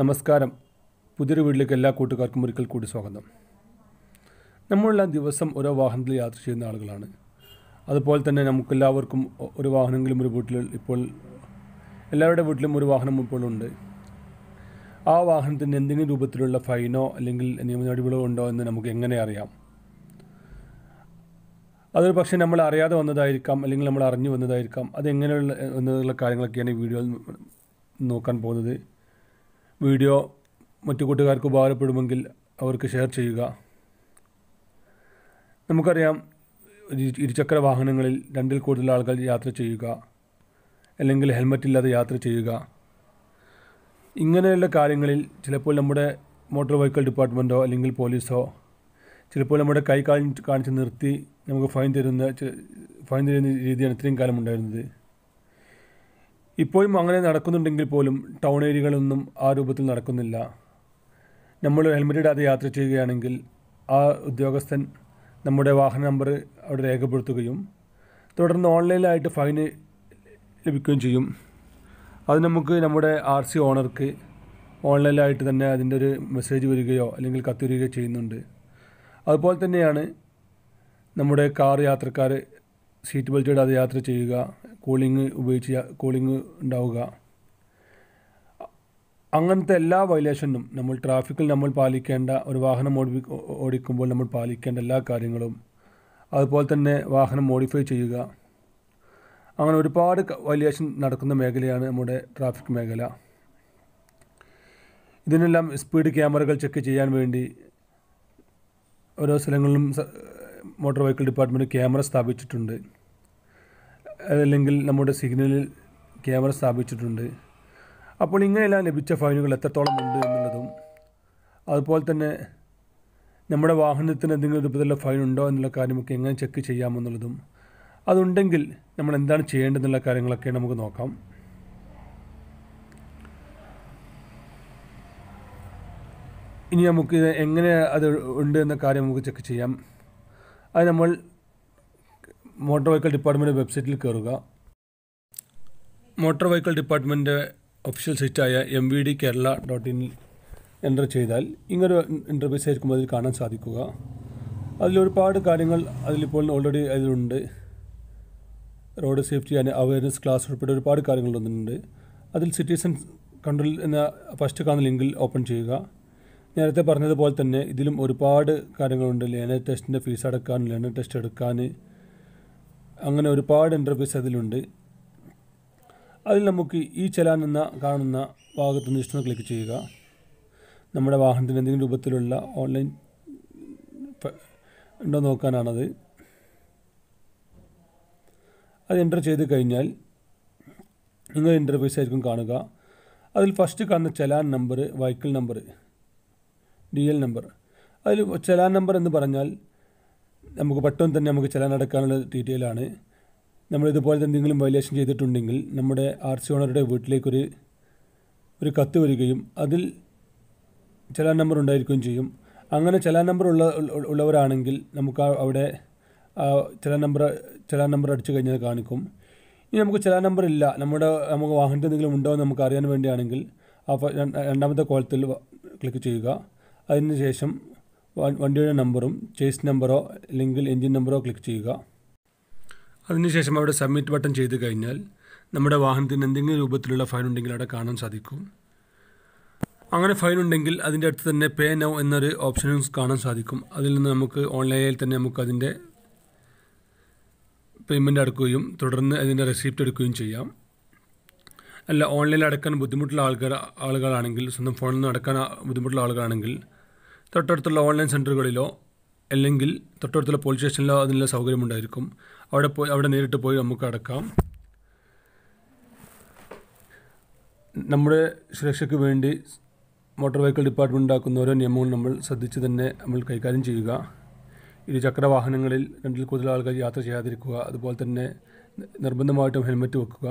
നമസ്കാരം പുതിയൊരു വീട്ടിലേക്ക് എല്ലാ കൂട്ടുകാർക്കും ഒരിക്കൽ കൂടി സ്വാഗതം നമ്മളെല്ലാം ദിവസം ഓരോ വാഹനത്തിൽ യാത്ര ചെയ്യുന്ന ആളുകളാണ് അതുപോലെ തന്നെ നമുക്കെല്ലാവർക്കും ഒരു വാഹനമെങ്കിലും ഒരു വീട്ടിൽ ഇപ്പോൾ എല്ലാവരുടെ വീട്ടിലും ഒരു വാഹനം ഇപ്പോഴുണ്ട് ആ വാഹനത്തിന് എന്തെങ്കിലും രൂപത്തിലുള്ള ഫൈനോ അല്ലെങ്കിൽ നിയമനടപടികളോ ഉണ്ടോ എന്ന് നമുക്ക് എങ്ങനെ അറിയാം അതൊരു പക്ഷേ നമ്മൾ അറിയാതെ വന്നതായിരിക്കാം അല്ലെങ്കിൽ നമ്മൾ അറിഞ്ഞു വന്നതായിരിക്കാം അതെങ്ങനെയുള്ള എന്നുള്ള കാര്യങ്ങളൊക്കെയാണ് ഈ വീഡിയോയിൽ നോക്കാൻ പോകുന്നത് വീഡിയോ മറ്റു കൂട്ടുകാർക്ക് ഉപകാരപ്പെടുമെങ്കിൽ അവർക്ക് ഷെയർ ചെയ്യുക നമുക്കറിയാം ഇരുചക്ര വാഹനങ്ങളിൽ രണ്ടിൽ കൂടുതൽ ആളുകൾ യാത്ര ചെയ്യുക അല്ലെങ്കിൽ ഹെൽമറ്റ് ഇല്ലാതെ യാത്ര ചെയ്യുക ഇങ്ങനെയുള്ള കാര്യങ്ങളിൽ ചിലപ്പോൾ നമ്മുടെ മോട്ടോർ വെഹിക്കിൾ ഡിപ്പാർട്ട്മെൻറ്റോ അല്ലെങ്കിൽ പോലീസോ ചിലപ്പോൾ നമ്മുടെ കൈ കാണിച്ച് നിർത്തി നമുക്ക് ഫൈൻ തരുന്ന ഫൈൻ തരുന്ന രീതിയാണ് ഇത്രയും കാലം ഉണ്ടായിരുന്നത് ഇപ്പോഴും അങ്ങനെ നടക്കുന്നുണ്ടെങ്കിൽ പോലും ടൗൺ ഏരിയകളൊന്നും ആ രൂപത്തിൽ നടക്കുന്നില്ല നമ്മൾ ഹെൽമെറ്റ് ഇടാതെ യാത്ര ചെയ്യുകയാണെങ്കിൽ ആ ഉദ്യോഗസ്ഥൻ നമ്മുടെ വാഹന നമ്പർ അവിടെ രേഖപ്പെടുത്തുകയും തുടർന്ന് ഓൺലൈനിലായിട്ട് ഫൈന് ലഭിക്കുകയും ചെയ്യും അത് നമുക്ക് നമ്മുടെ ആർ സി ഓണർക്ക് ഓൺലൈനിലായിട്ട് തന്നെ അതിൻ്റെ ഒരു മെസ്സേജ് വരികയോ അല്ലെങ്കിൽ കത്ത് വരികയോ ചെയ്യുന്നുണ്ട് അതുപോലെ തന്നെയാണ് നമ്മുടെ കാർ യാത്രക്കാർ സീറ്റ് ബെൽറ്റ് ഇടാതെ യാത്ര ചെയ്യുക കൂളിങ് ഉപയോഗിച്ച് കൂളിങ് ഉണ്ടാവുക അങ്ങനത്തെ എല്ലാ വയലേഷനും നമ്മൾ ട്രാഫിക്കിൽ നമ്മൾ പാലിക്കേണ്ട ഒരു വാഹനം ഓടി ഓടിക്കുമ്പോൾ നമ്മൾ പാലിക്കേണ്ട എല്ലാ കാര്യങ്ങളും അതുപോലെ തന്നെ വാഹനം മോഡിഫൈ ചെയ്യുക അങ്ങനെ ഒരുപാട് വയലേഷൻ നടക്കുന്ന മേഖലയാണ് നമ്മുടെ ട്രാഫിക് മേഖല ഇതിനെല്ലാം സ്പീഡ് ക്യാമറകൾ ചെക്ക് ചെയ്യാൻ വേണ്ടി ഓരോ സ്ഥലങ്ങളിലും മോട്ടോർ വെഹിക്കിൾ ഡിപ്പാർട്ട്മെൻറ്റ് ക്യാമറ സ്ഥാപിച്ചിട്ടുണ്ട് അല്ലെങ്കിൽ നമ്മുടെ സിഗ്നലിൽ ക്യാമറ സ്ഥാപിച്ചിട്ടുണ്ട് അപ്പോൾ ഇങ്ങനെയെല്ലാം ലഭിച്ച ഫൈനുകൾ എത്രത്തോളം ഉണ്ട് എന്നുള്ളതും അതുപോലെ തന്നെ നമ്മുടെ വാഹനത്തിന് എന്തെങ്കിലും രൂപത്തിലുള്ള ഫൈൻ ഉണ്ടോ എന്നുള്ള കാര്യമൊക്കെ എങ്ങനെ ചെക്ക് ചെയ്യാമെന്നുള്ളതും അതുണ്ടെങ്കിൽ നമ്മൾ എന്താണ് ചെയ്യേണ്ടതെന്നുള്ള കാര്യങ്ങളൊക്കെ നമുക്ക് നോക്കാം ഇനി നമുക്ക് എങ്ങനെ അത് ഉണ്ട് എന്ന കാര്യം നമുക്ക് ചെക്ക് ചെയ്യാം അത് നമ്മൾ മോട്ടോർ വെഹിക്കിൾ ഡിപ്പാർട്ട്മെൻറ്റ് വെബ്സൈറ്റിൽ കയറുക മോട്ടോർ വെഹിക്കിൾ ഡിപ്പാർട്ട്മെൻറ്റ് ഒഫീഷ്യൽ സൈറ്റായ M V D Kerala dot ഇനിൽ എൻ്റർ ചെയ്താൽ ഇങ്ങനൊരു ഇൻ്റർവ്യൂസ് ആയിരിക്കും അതിൽ കാണാൻ സാധിക്കുക അതിലൊരുപാട് കാര്യങ്ങൾ അതിലിപ്പോൾ ഓൾറെഡി അതിലുണ്ട് road safety and awareness class ഉൾപ്പെടെ ഒരുപാട് കാര്യങ്ങൾ വന്നിട്ടുണ്ട് അതിൽ സിറ്റിസൺ കൺട്രോൾ എന്ന ഫസ്റ്റ് കാണുന്ന ലിങ്കിൽ ഓപ്പൺ ചെയ്യുക നേരത്തെ പറഞ്ഞതുപോലെ തന്നെ ഇതിലും ഒരുപാട് കാര്യങ്ങളുണ്ട് ലേണർ ടെസ്റ്റിൻ്റെ ഫീസ് അടക്കാൻ ലേണർ ടെസ്റ്റ് എടുക്കാൻ അങ്ങനെ ഒരുപാട് ഇൻ്റർഫേസ് അതിലുണ്ട് അതിൽ നമുക്ക് ഈ ചലാൻ എന്ന കാണുന്ന ഭാഗത്ത് നിന്ന് ഇഷ്ടം ക്ലിക്ക് ചെയ്യുക നമ്മുടെ വാഹനത്തിന് എന്തെങ്കിലും രൂപത്തിലുള്ള ഓൺലൈൻ ഉണ്ടോ നോക്കാനാണത് അത് എൻ്റർ ചെയ്ത് കഴിഞ്ഞാൽ നിങ്ങൾ ഇൻ്റർഫേസ് ആയിരിക്കും കാണുക അതിൽ ഫസ്റ്റ് കാണുന്ന challan number vehicle number D L number അതിൽ ചലാൻ നമ്പർ എന്ന് പറഞ്ഞാൽ നമുക്ക് പെട്ടെന്ന് തന്നെ നമുക്ക് ചെലാൻ അടക്കാനുള്ള ഡീറ്റെയിലാണ് നമ്മൾ ഇതുപോലെ എന്തെങ്കിലും വയലേഷൻ ചെയ്തിട്ടുണ്ടെങ്കിൽ നമ്മുടെ ആർ സി ഓണറുടെ വീട്ടിലേക്കൊരു ഒരു കത്ത് വരികയും അതിൽ ചെലാൻ നമ്പർ ഉണ്ടായിരിക്കുകയും ചെയ്യും അങ്ങനെ ചെലാൻ നമ്പർ ഉള്ള ഉള്ളവരാണെങ്കിൽ നമുക്ക് അവിടെ ചെലാൻ നമ്പർ ചെലാൻ നമ്പർ അടിച്ചു കഴിഞ്ഞാൽ കാണിക്കും ഇനി നമുക്ക് ചെലാൻ നമ്പർ ഇല്ല നമ്മുടെ നമുക്ക് വാഹനത്തിൽ എന്തെങ്കിലും ഉണ്ടോ എന്ന് നമുക്ക് അറിയാൻ വേണ്ടിയാണെങ്കിൽ ആ രണ്ടാമത്തെ കോളത്തിൽ ക്ലിക്ക് ചെയ്യുക അതിന് ശേഷം വണ്ടിയുടെ നമ്പറും ചേസ് നമ്പറോ അല്ലെങ്കിൽ എൻജിൻ നമ്പറോ ക്ലിക്ക് ചെയ്യുക അതിനുശേഷം അവിടെ സബ്മിറ്റ് ബട്ടൺ ചെയ്ത് കഴിഞ്ഞാൽ നമ്മുടെ വാഹനത്തിന് എന്തെങ്കിലും രൂപത്തിലുള്ള ഫൈൻ ഉണ്ടെങ്കിൽ അവിടെ കാണാൻ സാധിക്കും അങ്ങനെ ഫൈൻ ഉണ്ടെങ്കിൽ അതിൻ്റെ അടുത്ത് തന്നെ പേ നൗ എന്നൊരു ഓപ്ഷനും കാണാൻ സാധിക്കും അതിൽ നിന്ന് നമുക്ക് ഓൺലൈനിൽ തന്നെ നമുക്ക് അതിൻ്റെ പേയ്മെൻറ്റ് അടക്കുകയും തുടർന്ന് അതിൻ്റെ റെസിപ്റ്റ് എടുക്കുകയും ചെയ്യാം അല്ല ഓൺലൈനിൽ അടക്കാൻ ബുദ്ധിമുട്ടുള്ള ആൾക്കാർ ആളുകളാണെങ്കിൽ സ്വന്തം ഫോണിൽ നിന്ന് അടക്കാൻ ബുദ്ധിമുട്ടുള്ള ആളുകളാണെങ്കിൽ തൊട്ടടുത്തുള്ള ഓൺലൈൻ സെൻറ്ററുകളിലോ അല്ലെങ്കിൽ തൊട്ടടുത്തുള്ള പോലീസ് സ്റ്റേഷനിലോ അതിനുള്ള സൗകര്യമുണ്ടായിരിക്കും അവിടെ പോയി അവിടെ നേരിട്ട് പോയി നമുക്ക് അടക്കാം നമ്മുടെ സുരക്ഷയ്ക്ക് വേണ്ടി മോട്ടോർ വെഹിക്കിൾ ഡിപ്പാർട്ട്മെൻ്റ് ഉണ്ടാക്കുന്ന ഓരോ നിയമങ്ങളും നമ്മൾ ശ്രദ്ധിച്ച് തന്നെ നമ്മൾ കൈകാര്യം ചെയ്യുക ഇരുചക്ര വാഹനങ്ങളിൽ രണ്ടിൽ കൂടുതൽ ആൾക്കാർ യാത്ര ചെയ്യാതിരിക്കുക അതുപോലെ തന്നെ നിർബന്ധമായിട്ടും ഹെൽമറ്റ് വെക്കുക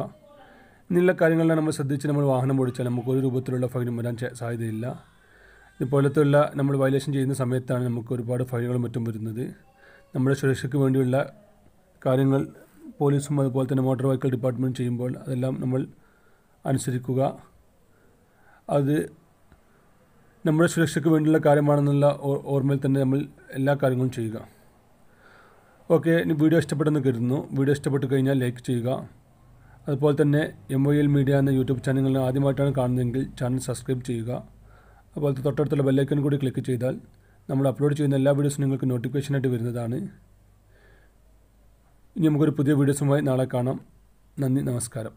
ഇങ്ങനെയുള്ള കാര്യങ്ങളെല്ലാം നമ്മൾ ശ്രദ്ധിച്ച് നമ്മൾ വാഹനം ഓടിച്ചാൽ നമുക്ക് ഒരു രൂപത്തിലുള്ള ഫൈനും വരാൻ സാധ്യതയില്ല ഇതുപോലത്തെയുള്ള നമ്മൾ വയലേഷൻ ചെയ്യുന്ന സമയത്താണ് നമുക്ക് ഒരുപാട് ഫൈനുകളും മറ്റും വരുന്നത് നമ്മുടെ സുരക്ഷയ്ക്ക് വേണ്ടിയുള്ള കാര്യങ്ങൾ പോലീസും അതുപോലെ തന്നെ മോട്ടോർ വെഹിക്കിൾ ഡിപ്പാർട്ട്മെൻറ്റ് ചെയ്യുമ്പോൾ അതെല്ലാം നമ്മൾ അനുസരിക്കുക അത് നമ്മുടെ സുരക്ഷയ്ക്ക് വേണ്ടിയുള്ള കാര്യമാണെന്നുള്ള ഓർമ്മയിൽ തന്നെ നമ്മൾ എല്ലാ കാര്യങ്ങളും ചെയ്യുക ഓക്കെ വീഡിയോ ഇഷ്ടപ്പെട്ടെന്ന് കരുതുന്നു വീഡിയോ ഇഷ്ടപ്പെട്ട് കഴിഞ്ഞാൽ ലൈക്ക് ചെയ്യുക അതുപോലെ തന്നെ എം ഒ എൽ മീഡിയ എന്ന യൂട്യൂബ് ചാനലുകൾ ആദ്യമായിട്ടാണ് കാണുന്നതെങ്കിൽ ചാനൽ സബ്സ്ക്രൈബ് ചെയ്യുക അതുപോലെ തൊട്ടടുത്തുള്ള ബെല്ലൈക്കൺ കൂടി ക്ലിക്ക് ചെയ്താൽ നമ്മൾ അപ്ലോഡ് ചെയ്യുന്ന എല്ലാ വീഡിയോസും നിങ്ങൾക്ക് നോട്ടിഫിക്കേഷനായിട്ട് വരുന്നതാണ് ഇനി നമുക്കൊരു പുതിയ വീഡിയോസുമായി നാളെ കാണാം നന്ദി നമസ്കാരം